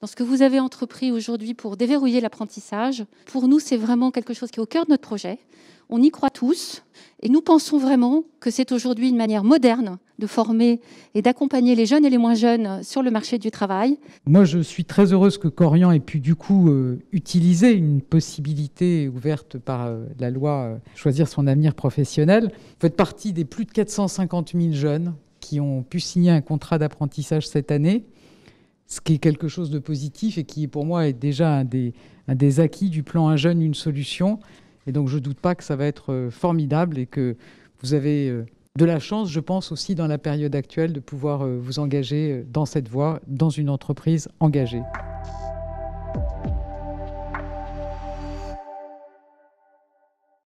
dans ce que vous avez entrepris aujourd'hui pour déverrouiller l'apprentissage. Pour nous, c'est vraiment quelque chose qui est au cœur de notre projet. On y croit tous et nous pensons vraiment que c'est aujourd'hui une manière moderne de former et d'accompagner les jeunes et les moins jeunes sur le marché du travail. Moi, je suis très heureuse que Corian ait pu du coup euh, utiliser une possibilité ouverte par euh, la loi euh, Choisir son avenir professionnel. Vous faites partie des plus de 450 000 jeunes qui ont pu signer un contrat d'apprentissage cette année ce qui est quelque chose de positif et qui, pour moi, est déjà un des, acquis du plan Un jeune, une solution. Et donc, je ne doute pas que ça va être euh, formidable et que vous avez euh, de la chance, je pense, aussi dans la période actuelle, de pouvoir euh, vous engager dans cette voie, dans une entreprise engagée.